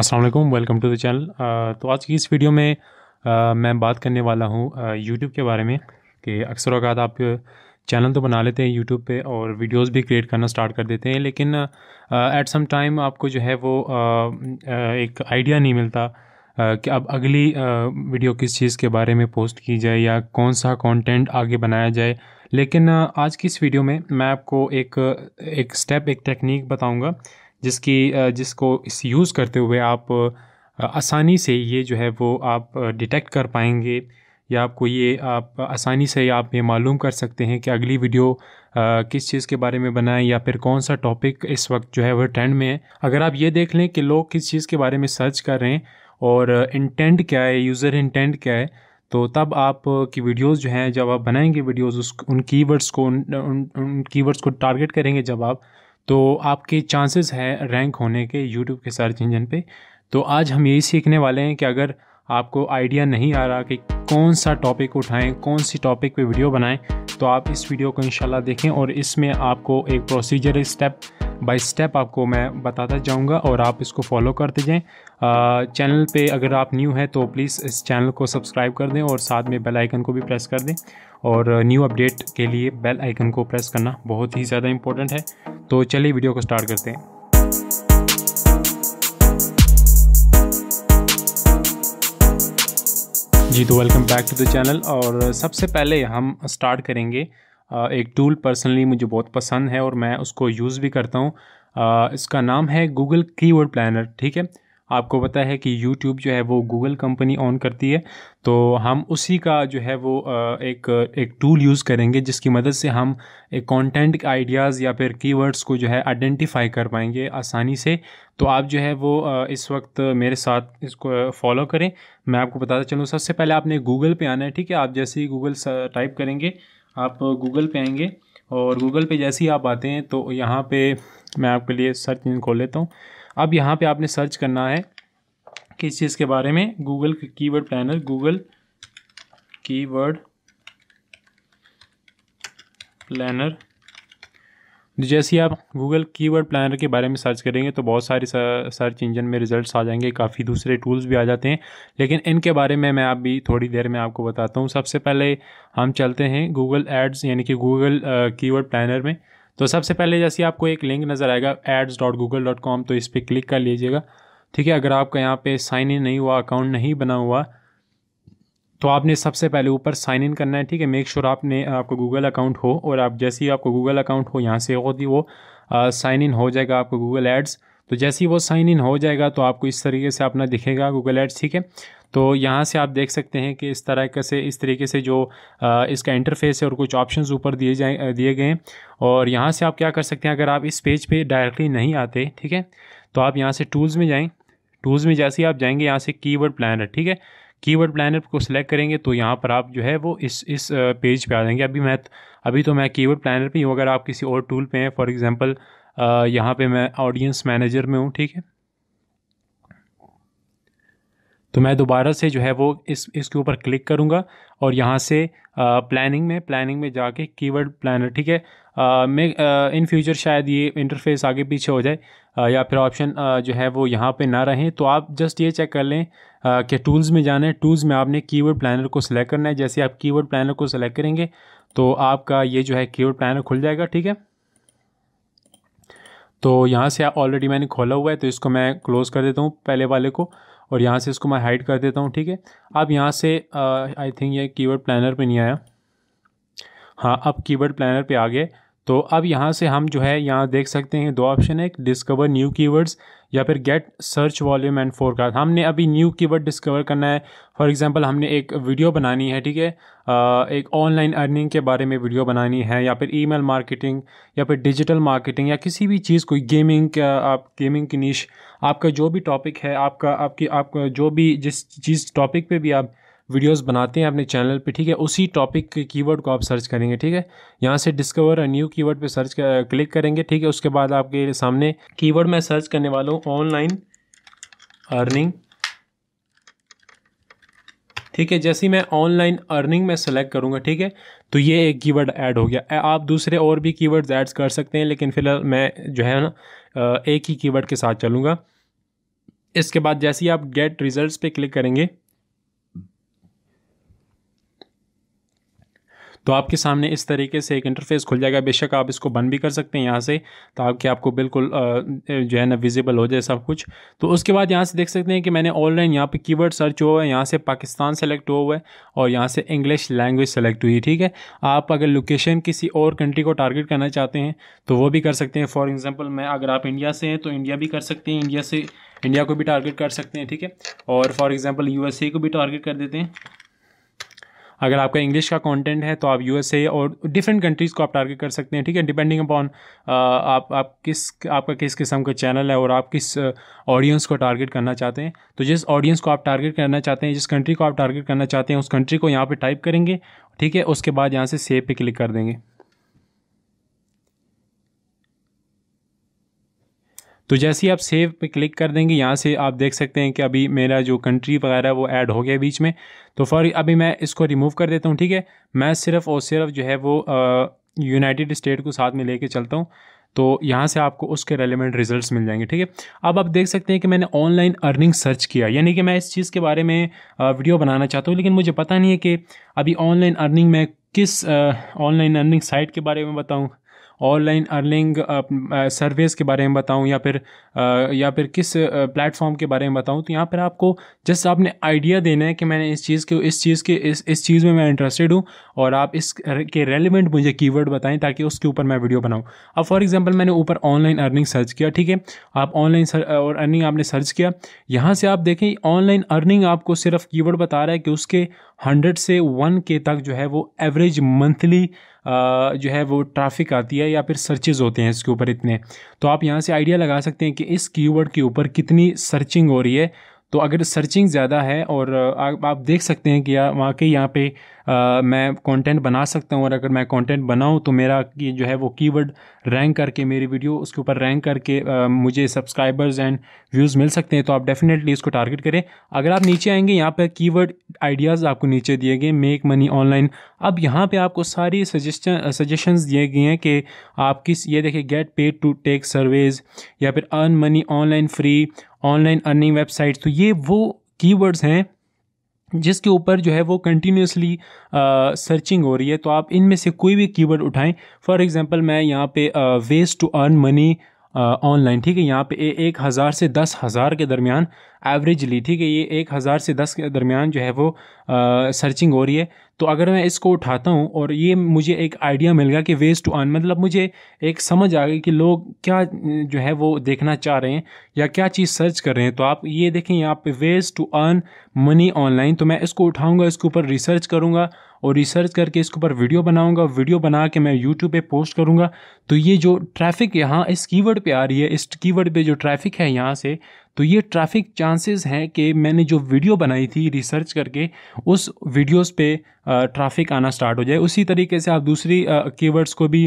अस्सलाम वालेकुम welcome to the channel तो आज की इस वीडियो में आ, मैं बात करने वाला हूँ यूट्यूब के बारे में कि अक्सर अवत आप चैनल तो बना लेते हैं यूट्यूब पे और वीडियोस भी क्रिएट करना स्टार्ट कर देते हैं लेकिन एट सम टाइम आपको जो है वो आ, आ, एक आइडिया नहीं मिलता कि अब अगली वीडियो किस चीज़ के बारे में पोस्ट की जाए या कौन सा कॉन्टेंट आगे बनाया जाए लेकिन आज की इस वीडियो में मैं आपको एक एक स्टेप एक टेक्निक बताऊंगा जिसकी जिसको इस यूज़ करते हुए आप आसानी से ये जो है वो आप डिटेक्ट कर पाएंगे या आपको ये आप आसानी से आप ये मालूम कर सकते हैं कि अगली वीडियो आ, किस चीज़ के बारे में बनाएं या फिर कौन सा टॉपिक इस वक्त जो है वह ट्रेंड में है अगर आप ये देख लें कि लोग किस चीज़ के बारे में सर्च कर रहे हैं और इंटेंट क्या है यूज़र इंटेंट क्या है तो तब आप की वीडियोस जो हैं जब आप बनाएंगे वीडियोस उस उन कीवर्ड्स को उन उन, उन कीवर्ड्स को टारगेट करेंगे जब आप तो आपके चांसेस हैं रैंक होने के यूट्यूब के सर्च इंजन पे तो आज हम यही सीखने वाले हैं कि अगर आपको आइडिया नहीं आ रहा कि कौन सा टॉपिक उठाएं कौन सी टॉपिक पे वीडियो बनाएं तो आप इस वीडियो को इंशाल्लाह देखें और इसमें आपको एक प्रोसीजर स्टेप बाय स्टेप आपको मैं बताता जाऊँगा और आप इसको फॉलो करते जाएँ चैनल पे अगर आप न्यू हैं तो प्लीज़ इस चैनल को सब्सक्राइब कर दें और साथ में बेल आइकन को भी प्रेस कर दें और न्यू अपडेट के लिए बेल आइकन को प्रेस करना बहुत ही ज़्यादा इंपॉर्टेंट है तो चलिए वीडियो को स्टार्ट करते हैं जी तो welcome back to the channel और सबसे पहले हम स्टार्ट करेंगे एक टूल पर्सनली मुझे बहुत पसंद है और मैं उसको यूज़ भी करता हूँ इसका नाम है गूगल कीवर्ड प्लानर ठीक है आपको पता है कि यूट्यूब जो है वो गूगल कंपनी ऑन करती है तो हम उसी का जो है वो एक एक टूल यूज़ करेंगे जिसकी मदद से हम एक कंटेंट आइडियाज़ या फिर कीवर्ड्स को जो है आइडेंटिफाई कर पाएंगे आसानी से तो आप जो है वो इस वक्त मेरे साथ इसको फॉलो करें मैं आपको बताता चलूँ सबसे पहले आपने गूगल पे आना है ठीक है आप जैसे ही गूगल टाइप करेंगे आप गूगल पे आएंगे और गूगल पे जैसे ही आप आते हैं तो यहाँ पे मैं आपके लिए सर्च इंजन खोल लेता हूँ अब यहाँ पे आपने सर्च करना है किस चीज़ के बारे में Google keyword planner Google keyword planner जैसे ही आप गूगल कीवर्ड प्लानर के बारे में सर्च करेंगे तो बहुत सारे सर्च इंजन में रिजल्ट्स आ जाएंगे काफ़ी दूसरे टूल्स भी आ जाते हैं लेकिन इनके बारे में मैं अभी थोड़ी देर में आपको बताता हूँ सबसे पहले हम चलते हैं गूगल एड्स यानी कि गूगल कीवर्ड प्लानर में तो सबसे पहले जैसे आपको एक लिंक नज़र आएगा ads dot Google dot com तो इस पर क्लिक कर लीजिएगा ठीक है अगर आपका यहाँ पे साइन इन नहीं हुआ अकाउंट नहीं बना हुआ तो आपने सबसे पहले ऊपर साइन इन करना है ठीक है मेक श्योर आपने आपको गूगल अकाउंट हो और आप जैसे ही आपको गूगल अकाउंट हो यहाँ से होती वो साइन इन हो जाएगा आपको गूगल एड्स तो जैसे ही वो साइन इन हो जाएगा तो आपको इस तरीके से अपना दिखेगा गूगल एड्स ठीक है तो यहाँ से आप देख सकते हैं कि इस तरह से इस तरीके से जो आ, इसका इंटरफेस है और कुछ ऑप्शंस ऊपर दिए जाए दिए गए हैं और यहाँ से आप क्या कर सकते हैं अगर आप इस पेज पे डायरेक्टली नहीं आते ठीक है तो आप यहाँ से टूल्स में जाएँ टूल्स में जैसे ही आप जाएंगे यहाँ से कीवर्ड प्लानर ठीक है कीवर्ड प्लानर को सिलेक्ट करेंगे तो यहाँ पर आप जो है वो इस इस पेज पे आ जाएंगे अभी मैं अभी तो मैं कीवर्ड प्लानर पे हूँ अगर आप किसी और टूल पे हैं फॉर एग्जांपल यहाँ पे मैं ऑडियंस मैनेजर में हूँ ठीक है तो मैं दोबारा से जो है वो इस इसके ऊपर क्लिक करूँगा और यहाँ से प्लानिंग में प्लानिंग में जाके कीवर्ड प्लानर ठीक है मैं इन फ्यूचर शायद ये इंटरफेस आगे पीछे हो जाए आ, या फिर ऑप्शन जो है वो यहाँ पे ना रहें तो आप जस्ट ये चेक कर लें आ, कि टूल्स में जाना है टूल्स में आपने कीवर्ड प्लानर को सिलेक्ट करना है जैसे आप कीवर्ड प्लानर को सिलेक्ट करेंगे तो आपका ये जो है कीवर्ड प्लानर खुल जाएगा ठीक है तो यहाँ से ऑलरेडी मैंने खोला हुआ है तो इसको मैं क्लोज़ कर देता हूँ पहले वाले को और यहाँ से इसको मैं हाइड कर देता हूँ ठीक है अब यहाँ से आई थिंक ये कीवर्ड प्लानर पे नहीं आया हाँ अब कीवर्ड प्लानर पे आ गए तो अब यहाँ से हम जो है यहाँ देख सकते हैं दो ऑप्शन है एक डिस्कवर न्यू कीवर्ड्स या फिर get search volume and card हमने अभी न्यू कीवर्ड डिस्कवर करना है फॉर एग्जांपल हमने एक वीडियो बनानी है ठीक है एक ऑनलाइन अर्निंग के बारे में वीडियो बनानी है या फिर ईमेल मार्केटिंग या फिर डिजिटल मार्केटिंग या किसी भी चीज़ कोई गेमिंग आप गेमिंग की नीच आपका जो भी टॉपिक है आपका आपकी आपका जो भी जिस चीज़ टॉपिक पे भी आप वीडियोस बनाते हैं अपने चैनल पे ठीक है उसी टॉपिक के कीवर्ड को आप सर्च करेंगे ठीक है यहाँ से डिस्कवर अ न्यू कीवर्ड पे सर्च कर, क्लिक करेंगे ठीक है उसके बाद आपके सामने कीवर्ड मैं सर्च करने वाला हूँ ऑनलाइन अर्निंग ठीक है जैसे मैं ऑनलाइन अर्निंग में सेलेक्ट करूँगा ठीक है तो ये एक कीवर्ड ऐड हो गया आप दूसरे और भी कीवर्ड्स ऐड कर सकते हैं लेकिन फिलहाल मैं जो है ना एक ही कीवर्ड के साथ चलूँगा इसके बाद जैसे ही आप गेट रिजल्ट्स पे क्लिक करेंगे तो आपके सामने इस तरीके से एक इंटरफेस खुल जाएगा बेशक आप इसको बंद भी कर सकते हैं यहाँ से ताकि आपको बिल्कुल जो है ना विजिबल हो जाए सब कुछ तो उसके बाद यहाँ से देख सकते हैं कि मैंने ऑनलाइन यहाँ पर कीवर्ड सर्च हुआ है यहाँ से पाकिस्तान सेलेक्ट हुआ है और यहाँ से इंग्लिश लैंग्वेज सेलेक्ट हुई ठीक है आप अगर लोकेशन किसी और कंट्री को टारगेट करना चाहते हैं तो वो भी कर सकते हैं फॉर एग्ज़ाम्पल मैं अगर आप इंडिया से हैं तो इंडिया भी कर सकते हैं इंडिया से इंडिया को भी टारगेट कर सकते हैं ठीक है और फॉर एग्ज़ाम्पल यूएसए को भी टारगेट कर देते हैं अगर आपका इंग्लिश का कंटेंट है तो आप यूएसए और डिफरेंट कंट्रीज़ को आप टारगेट कर सकते हैं ठीक है डिपेंडिंग अपॉन आप आप किस आपका किस किस्म का चैनल है और आप किस ऑडियंस को टारगेट करना चाहते हैं तो जिस ऑडियंस को आप टारगेट करना चाहते हैं जिस कंट्री को आप टारगेट करना चाहते हैं उस कंट्री को यहाँ पर टाइप करेंगे ठीक है उसके बाद यहाँ से सेव पे क्लिक कर देंगे तो जैसे ही आप सेव पे क्लिक कर देंगे यहाँ से आप देख सकते हैं कि अभी मेरा जो कंट्री वगैरह वो ऐड हो गया बीच में तो फॉर अभी मैं इसको रिमूव कर देता हूँ ठीक है मैं सिर्फ और सिर्फ जो है वो यूनाइटेड स्टेट को साथ में लेके चलता हूँ तो यहाँ से आपको उसके रेलिवेंट रिजल्ट्स मिल जाएंगे ठीक है अब आप देख सकते हैं कि मैंने ऑनलाइन अर्निंग सर्च किया यानी कि मैं इस चीज़ के बारे में वीडियो बनाना चाहता हूँ लेकिन मुझे पता नहीं है कि अभी ऑनलाइन अर्निंग मैं किस ऑनलाइन अर्निंग साइट के बारे में बताऊँ ऑनलाइन अर्निंग सर्विस के बारे में बताऊँ या फिर या फिर किस प्लेटफॉर्म के बारे में बताऊँ तो यहाँ पर आपको जस्ट आपने आइडिया देना है कि मैंने इस चीज़ के इस चीज़ के इस इस चीज़ में मैं इंटरेस्टेड हूँ और आप इस के रेलिवेंट मुझे कीवर्ड बताएं ताकि उसके ऊपर मैं वीडियो बनाऊँ अब फॉर एग्जाम्पल मैंने ऊपर ऑनलाइन अर्निंग सर्च किया ठीक है आप ऑनलाइन और अर्निंग आपने सर्च किया यहाँ से आप देखें ऑनलाइन अर्निंग आपको सिर्फ कीवर्ड बता रहा है कि उसके हंड्रेड से वन के तक जो है वो एवरेज मंथली जो है वो ट्रैफिक आती है या फिर सर्चेज होते हैं इसके ऊपर इतने तो आप यहाँ से आइडिया लगा सकते हैं कि इस कीवर्ड के ऊपर कितनी सर्चिंग हो रही है तो अगर सर्चिंग ज़्यादा है और आ, आप देख सकते हैं कि वहाँ के यहाँ पे आ, मैं कंटेंट बना सकता हूँ और अगर मैं कंटेंट बनाऊँ तो मेरा ये जो है वो कीवर्ड रैंक करके मेरी वीडियो उसके ऊपर रैंक करके आ, मुझे सब्सक्राइबर्स एंड व्यूज़ मिल सकते हैं तो आप डेफिनेटली इसको टारगेट करें अगर आप नीचे आएंगे यहाँ पर कीवर्ड आइडियाज़ आपको नीचे दिए गए मेक मनी ऑनलाइन अब यहाँ पर आपको सारी सजेशन दिए गए हैं कि आप किस ये देखिए get paid to take surveys या फिर earn money online free online earning websites तो ये वो कीवर्ड्स हैं जिसके ऊपर जो है वो कंटिन्यूसली सर्चिंग हो रही है तो आप इनमें से कोई भी कीवर्ड उठाएं फॉर एग्जांपल मैं यहाँ पे ways to earn money online ठीक है यहाँ पे एक हज़ार से दस हज़ार के दरमियान एवरेज ली ठीक है ये एक हज़ार से दस के दरमियान जो है वो आ, सर्चिंग हो रही है तो अगर मैं इसको उठाता हूँ और ये मुझे एक आइडिया मिल गया कि वेज टू अर्न मतलब मुझे एक समझ आ गई कि लोग क्या जो है वो देखना चाह रहे हैं या क्या चीज़ सर्च कर रहे हैं तो आप ये देखें यहाँ पे ways to earn money online तो मैं इसको उठाऊँगा इसके ऊपर रिसर्च करूँगा और रिसर्च करके इसके ऊपर वीडियो बनाऊँगा वीडियो बना के मैं यूट्यूब पर पोस्ट करूँगा तो ये जो ट्रैफिक यहाँ इस कीवर्ड पर आ रही है इस कीवर्ड पर जो ट्रैफिक है यहाँ से तो ये ट्रैफिक चांसेस हैं कि मैंने जो वीडियो बनाई थी रिसर्च करके उस वीडियोस पे ट्रैफिक आना स्टार्ट हो जाए उसी तरीके से आप दूसरी कीवर्ड्स को भी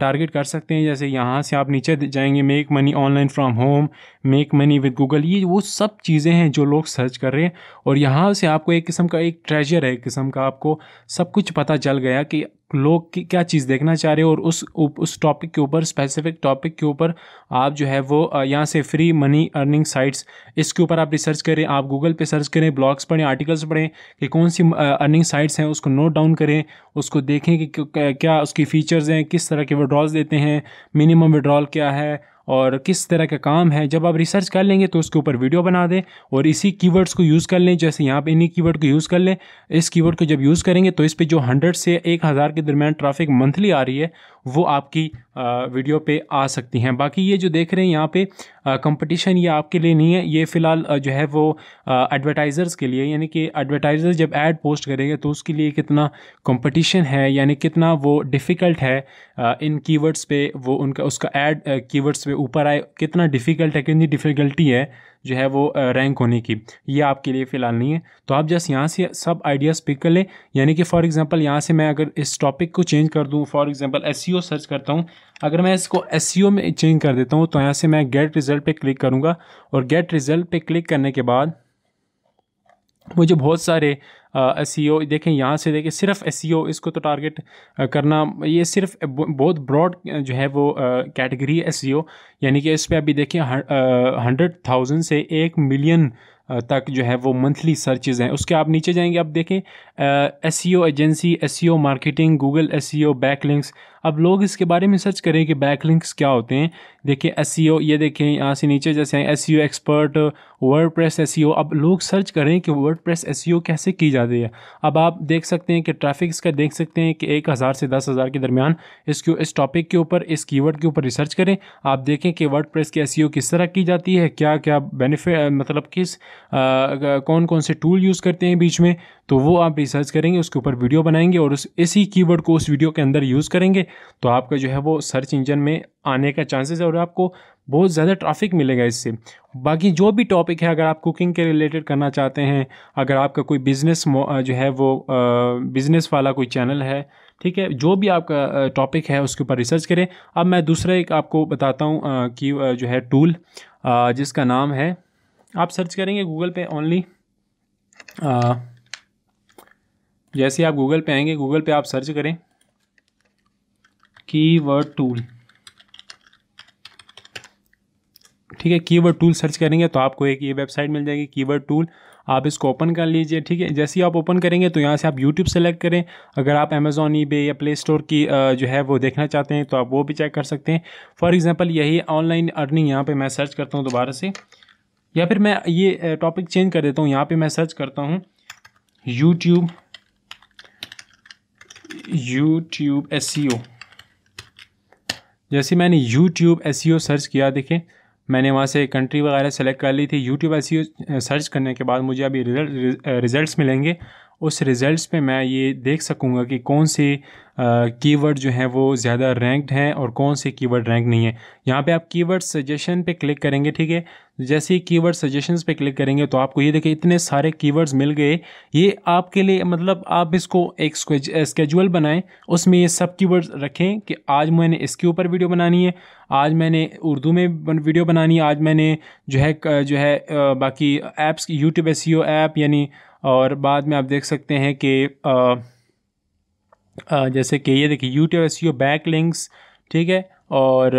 टारगेट कर सकते हैं जैसे यहाँ से आप नीचे जाएंगे make money online from home make money with Google ये वो सब चीज़ें हैं जो लोग सर्च कर रहे हैं और यहाँ से आपको एक किस्म का एक ट्रेजर है एक किस्म का आपको सब कुछ पता चल गया कि लोग क्या चीज़ देखना चाह रहे हो और उस उस टॉपिक के ऊपर स्पेसिफिक टॉपिक के ऊपर आप जो है वो यहाँ से फ्री मनी अर्निंग साइट्स इसके ऊपर आप रिसर्च करें आप गूगल पे सर्च करें ब्लॉग्स पढ़ें आर्टिकल्स पढ़ें कि कौन सी अर्निंग साइट्स हैं उसको नोट डाउन करें उसको देखें कि क्या उसकी फ़ीचर्स हैं किस तरह के विड्रॉल्स देते हैं मिनिमम विड्रॉल क्या है और किस तरह का काम है जब आप रिसर्च कर लेंगे तो उसके ऊपर वीडियो बना दें और इसी कीवर्ड्स को यूज़ कर लें जैसे यहाँ पे इन्हीं कीवर्ड को यूज़ कर लें इस कीवर्ड को जब यूज़ करेंगे तो इस पर जो हंड्रेड से एक हज़ार के दरमियान ट्रैफिक मंथली आ रही है वो आपकी वीडियो पे आ सकती हैं बाकी ये जो देख रहे हैं यहाँ पे कंपटीशन ये आपके लिए नहीं है ये फ़िलहाल जो है वो एडवर्टाइज़र्स के लिए यानी कि एडवर्टाइज़र जब ऐड पोस्ट करेंगे तो उसके लिए कितना कंपटीशन है यानी कितना वो डिफ़िकल्ट है इन कीवर्ड्स पे वो उनका उसका एड कीवर्ड्स पे ऊपर आए कितना डिफ़िकल्ट है कितनी डिफ़िकल्टी है जो है वो रैंक होने की ये आपके लिए फ़िलहाल नहीं है तो आप जस्ट यहाँ से सब आइडियाज़ पिक कर लें यानी कि फॉर एग्जांपल यहाँ से मैं अगर इस टॉपिक को चेंज कर दूँ फॉर एग्जांपल एस सर्च करता हूँ अगर मैं इसको एस e में चेंज कर देता हूँ तो यहाँ से मैं गेट रिज़ल्ट पर क्लिक करूँगा और गेट रिज़ल्ट पर क्लिक करने के बाद मुझे बहुत सारे एस uh, e देखें यहाँ से देखें सिर्फ एस e इसको तो टारगेट करना ये सिर्फ बहुत ब्रॉड जो है वो कैटेगरी एस e यानी कि इस पर अभी देखें हंड्रेड थाउजेंड से एक मिलियन तक जो है वो मंथली सर्चेज हैं उसके आप नीचे जाएंगे आप देखें S agency S marketing Google S C backlinks अब लोग इसके बारे में सर्च करें कि बैकलिंक्स क्या होते हैं देखिए एस e ये देखें यहाँ से नीचे जैसे S expert WordPress S अब लोग सर्च करें कि वर्ड प्रेस एस कैसे की जाती है अब आप देख सकते हैं कि ट्रैफिक इसका देख सकते हैं कि एक हज़ार से दस हज़ार के दरमियान इसके इस टॉपिक के ऊपर इस कीवर्ड के ऊपर रिसर्च करें आप देखें कि वर्ड प्रेस की एस e किस तरह की जाती है क्या क्या बेनिफिट मतलब किस आ, कौन कौन से टूल यूज़ करते हैं बीच में तो वो आप रिसर्च करेंगे उसके ऊपर वीडियो बनाएंगे और उस इसी कीवर्ड को उस वीडियो के अंदर यूज़ करेंगे तो आपका जो है वो सर्च इंजन में आने का चांसेस है और आपको बहुत ज़्यादा ट्रैफिक मिलेगा इससे बाकी जो भी टॉपिक है अगर आप कुकिंग के रिलेटेड करना चाहते हैं अगर आपका कोई बिज़नेस जो है वो बिज़नेस वाला कोई चैनल है ठीक है जो भी आपका टॉपिक है उसके ऊपर रिसर्च करें अब मैं दूसरा एक आपको बताता हूँ कि जो है टूल जिसका नाम है आप सर्च करेंगे गूगल पे ओनली जैसे आप गूगल पे आएंगे गूगल पे आप सर्च करें कीवर्ड टूल ठीक है कीवर्ड टूल सर्च करेंगे तो आपको एक ये वेबसाइट मिल जाएगी कीवर्ड टूल आप इसको ओपन कर लीजिए ठीक है जैसे ही आप ओपन करेंगे तो यहाँ से आप यूट्यूब सेलेक्ट करें अगर आप अमेज़ॉन ई या प्ले स्टोर की जो है वो देखना चाहते हैं तो आप वो भी चेक कर सकते हैं फॉर एग्ज़ाम्पल यही ऑनलाइन अर्निंग यहाँ पर मैं सर्च करता हूँ दोबारा से या फिर मैं ये टॉपिक चेंज कर देता हूँ यहाँ पर मैं सर्च करता हूँ यूट्यूब यूट्यूब एस जैसे मैंने यूट्यूब एस सर्च किया देखें मैंने वहाँ से कंट्री वगैरह सेलेक्ट कर ली थी यूट्यूब एस सर्च करने के बाद मुझे अभी रिजल्ट रिजल्ट्स मिलेंगे उस रिज़ल्ट्स पे मैं ये देख सकूँगा कि कौन से कीवर्ड जो हैं वो ज़्यादा रैंक्ड हैं और कौन से कीवर्ड रैंक नहीं है यहाँ पे आप कीवर्ड सजेशन पे क्लिक करेंगे ठीक है जैसे ही कीवर्ड सजेशंस पे क्लिक करेंगे तो आपको ये देखिए इतने सारे कीवर्ड्स मिल गए ये आपके लिए मतलब आप इसको एक स्केजुअल बनाएं उसमें ये सब कीवर्ड्स रखें कि आज मैंने इसके ऊपर वीडियो बनानी है आज मैंने उर्दू में वीडियो बनानी है आज मैंने जो है जो है बाकी ऐप्स यूट्यूब एस ऐप यानी और बाद में आप देख सकते हैं कि जैसे कि ये देखिए यूट्यूब एस बैक लिंक्स ठीक है और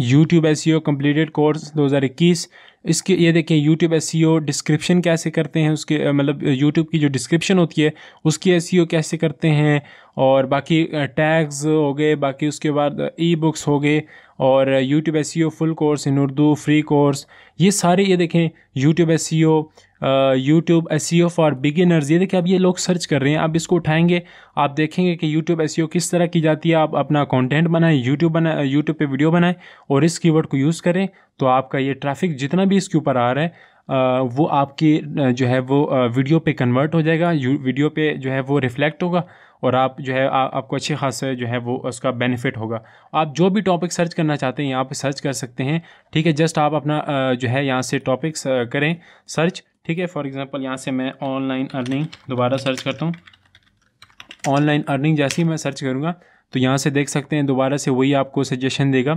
यूट्यूब एस कम्प्लीटेड कोर्स दो हज़ार इक्कीस इसके ये देखें YouTube S E O description कैसे करते हैं उसके मतलब यूट्यूब की जो डिस्क्रिप्शन होती है उसकी एस सी ओ कैसे करते हैं और बाकी टैग्स हो गए बाकी उसके बाद ई बुक्स हो गए और YouTube S E O full course in Urdu free course ये सारे ये देखें YouTube S E O YouTube S for beginners ये देखिए अब ये लोग सर्च कर रहे हैं आप इसको उठाएंगे आप देखेंगे कि यूट्यूब एस e किस तरह की जाती है आप अपना कंटेंट बनाएं यूट्यूब बनाए यूट्यूब पे वीडियो बनाएं और इस कीवर्ड को यूज़ करें तो आपका ये ट्रैफिक जितना भी इसके ऊपर आ रहा है वो आपकी जो है वो वीडियो पर कन्वर्ट हो जाएगा वीडियो पर जो है वो रिफ्लेक्ट होगा और आप जो है आ, आपको अच्छे खासे जो है वो उसका बेनिफिट होगा आप जो भी टॉपिक सर्च करना चाहते हैं यहाँ पे सर्च कर सकते हैं ठीक है जस्ट आप अपना जो है यहाँ से टॉपिक्स करें सर्च ठीक है फॉर एग्ज़ाम्पल यहाँ से मैं ऑनलाइन अर्निंग दोबारा सर्च करता हूँ ऑनलाइन अर्निंग जैसे ही मैं सर्च करूँगा तो यहाँ से देख सकते हैं दोबारा से वही आपको सजेशन देगा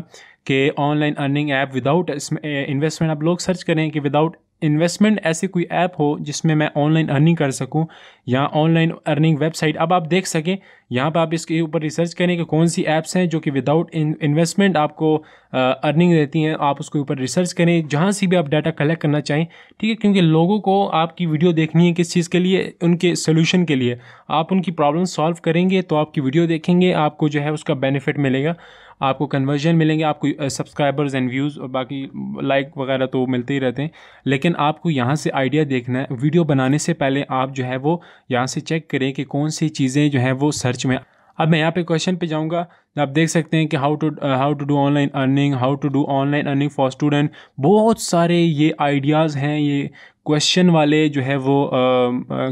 कि online earning app without investment आप लोग सर्च करें कि विदाउट इन्वेस्टमेंट ऐसी कोई ऐप हो जिसमें मैं ऑनलाइन अर्निंग कर सकूं या ऑनलाइन अर्निंग वेबसाइट अब आप देख सकें यहाँ पर आप इसके ऊपर रिसर्च करें कि कौन सी ऐप्स हैं जो कि विदाउट इन्वेस्टमेंट आपको अर्निंग देती हैं आप उसके ऊपर रिसर्च करें जहाँ से भी आप डाटा कलेक्ट करना चाहें ठीक है क्योंकि लोगों को आपकी वीडियो देखनी है किस चीज़ के लिए उनके सोल्यूशन के लिए आप उनकी प्रॉब्लम सॉल्व करेंगे तो आपकी वीडियो देखेंगे आपको जो है उसका बेनिफिट मिलेगा आपको कन्वर्जन मिलेंगे आपको सब्सक्राइबर्स एंड व्यूज़ और बाकी लाइक वगैरह तो मिलते ही रहते हैं लेकिन आपको यहाँ से आइडिया देखना है वीडियो बनाने से पहले आप जो है वो यहाँ से चेक करें कि कौन सी चीज़ें जो है वो सर्च में अब मैं यहाँ पे क्वेश्चन पे जाऊँगा आप देख सकते हैं कि how to how to do online earning how to do online earning for student बहुत सारे ये आइडियाज़ हैं ये क्वेश्चन वाले जो है वो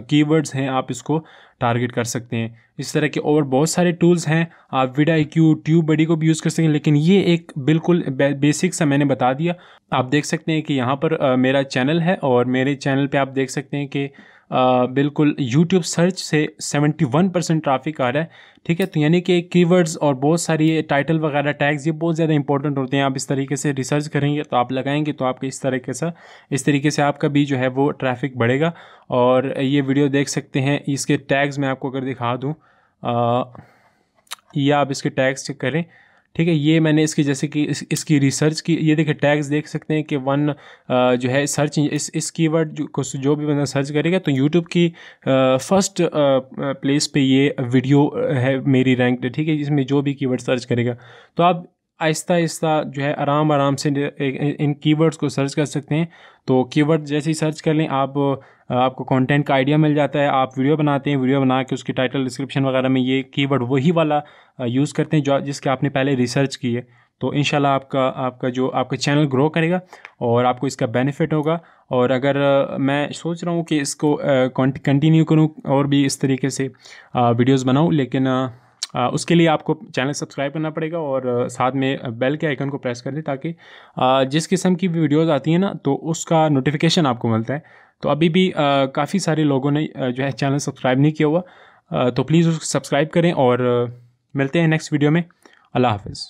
कीवर्ड्स हैं आप इसको टारगेट कर सकते हैं इस तरह के और बहुत सारे टूल्स हैं आप विडा क्यू ट्यूब बडी को भी यूज़ कर सकते हैं लेकिन ये एक बिल्कुल बेसिक सा मैंने बता दिया आप देख सकते हैं कि यहाँ पर आ, मेरा चैनल है और मेरे चैनल पर आप देख सकते हैं कि बिल्कुल यूट्यूब सर्च से 71 परसेंट ट्राफिक आ रहा है ठीक है तो यानी कि कीवर्ड्स और बहुत सारी टाइटल वगैरह टैग्स ये बहुत ज़्यादा इंपॉर्टेंट होते हैं आप इस तरीके से रिसर्च करेंगे तो आप लगाएंगे तो आपके इस तरीके से इस तरीके से आपका भी जो है वो ट्रैफिक बढ़ेगा और ये वीडियो देख सकते हैं इसके टैग्स मैं आपको अगर दिखा दूँ या आप इसके टैग्स चेक करें ठीक है ये मैंने इसकी जैसे कि इस, इसकी रिसर्च की ये देखिए टैग्स देख सकते हैं कि वन जो है सर्च इस इस कीवर्ड को जो भी बंदा सर्च करेगा तो यूट्यूब की फर्स्ट प्लेस पे ये वीडियो है मेरी रैंक ठीक है जिसमें जो भी कीवर्ड सर्च करेगा तो आप आहिस्ता आहिस्ता जो है आराम आराम से इन कीवर्ड्स को सर्च कर सकते हैं तो कीवर्ड जैसे ही सर्च कर लें आप आपको कंटेंट का आइडिया मिल जाता है आप वीडियो बनाते हैं वीडियो बना के उसकी टाइटल डिस्क्रिप्शन वगैरह में ये कीवर्ड वही वाला यूज़ करते हैं जो जिसके आपने पहले रिसर्च की है तो इन आपका आपका जो आपका चैनल ग्रो करेगा और आपको इसका बेनिफिट होगा और अगर मैं सोच रहा हूँ कि इसको कंटिन्यू करूँ और भी इस तरीके से वीडियोज़ बनाऊँ लेकिन आ, उसके लिए आपको चैनल सब्सक्राइब करना पड़ेगा और साथ में बेल के आइकन को प्रेस कर दें ताकि आ, जिस किस्म की भी वीडियोस आती हैं ना तो उसका नोटिफिकेशन आपको मिलता है तो अभी भी काफ़ी सारे लोगों ने जो है चैनल सब्सक्राइब नहीं किया हुआ तो प्लीज़ उसको सब्सक्राइब करें और मिलते हैं नेक्स्ट वीडियो में अल्लाह हाफिज़